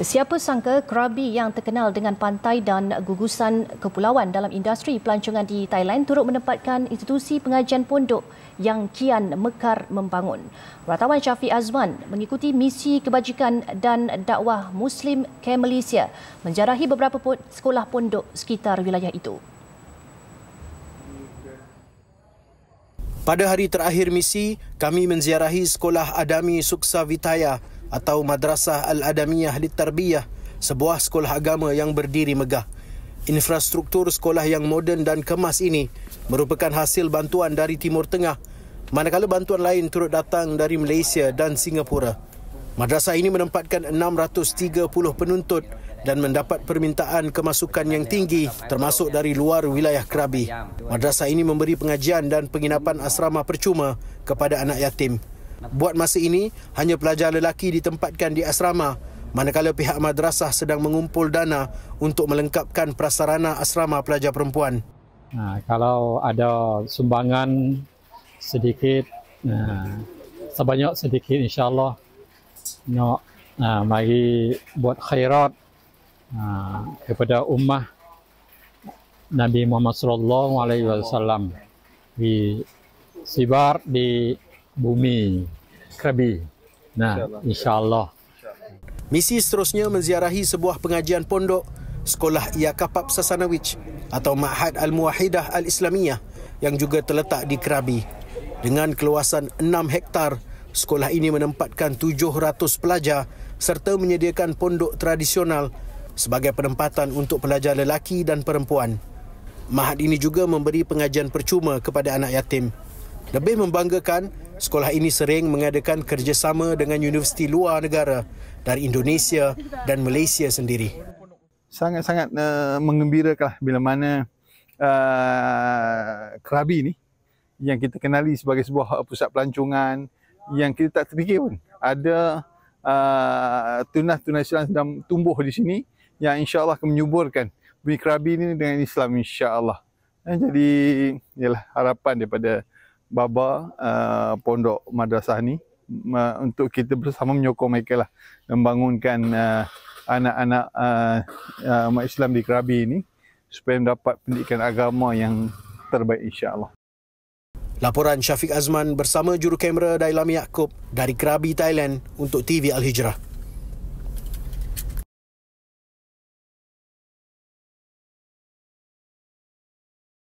Siapa sangka Krabi yang terkenal dengan pantai dan gugusan kepulauan dalam industri pelancongan di Thailand turut menempatkan institusi pengajian pondok yang kian mekar membangun. Ratawan Syafi Azman mengikuti misi kebajikan dan dakwah Muslim ke Malaysia menjarahi beberapa sekolah pondok sekitar wilayah itu. Pada hari terakhir misi, kami menziarahi sekolah Adami Suksa Vitaya atau Madrasah Al-Adamiyah Litarbiyah, sebuah sekolah agama yang berdiri megah. Infrastruktur sekolah yang moden dan kemas ini merupakan hasil bantuan dari Timur Tengah, manakala bantuan lain turut datang dari Malaysia dan Singapura. Madrasah ini menempatkan 630 penuntut dan mendapat permintaan kemasukan yang tinggi termasuk dari luar wilayah Kerabi. Madrasah ini memberi pengajian dan penginapan asrama percuma kepada anak yatim. Buat masa ini, hanya pelajar lelaki ditempatkan di asrama manakala pihak madrasah sedang mengumpul dana untuk melengkapkan prasarana asrama pelajar perempuan. Nah, ha, kalau ada sumbangan sedikit, nah, ha, sebanyak sedikit insyaAllah, nak no, ha, nah, mari buat khairat nah, kepada ummah Nabi Muhammad SAW. Di sibar di bumi Krabi. Nah, insyaAllah. Misi seterusnya menziarahi sebuah pengajian pondok Sekolah Yakapap Sasanawich atau Ma'had al Muahidah Al-Islamiyah yang juga terletak di Krabi. Dengan keluasan 6 hektar, sekolah ini menempatkan 700 pelajar serta menyediakan pondok tradisional sebagai penempatan untuk pelajar lelaki dan perempuan. Mahat ini juga memberi pengajian percuma kepada anak yatim. Lebih membanggakan, sekolah ini sering mengadakan kerjasama dengan universiti luar negara dari Indonesia dan Malaysia sendiri. Sangat-sangat uh, mengembirakanlah bila mana uh, Kerabi ini yang kita kenali sebagai sebuah pusat pelancongan yang kita tak terfikir pun ada uh, eh, tunas-tunas Islam sedang tumbuh di sini yang insyaAllah akan menyuburkan bumi Kerabi ini dengan Islam insya Allah Jadi, ialah harapan daripada Baba uh, Pondok Madrasah ni uh, untuk kita bersama menyokong mereka lah membangunkan uh, anak-anak uh, uh, umat Islam di Kerabi ini supaya mendapat pendidikan agama yang terbaik insya-Allah. Laporan Syafiq Azman bersama juru kamera Dailam Yaakob dari Krabi, Thailand untuk TV Al-Hijrah.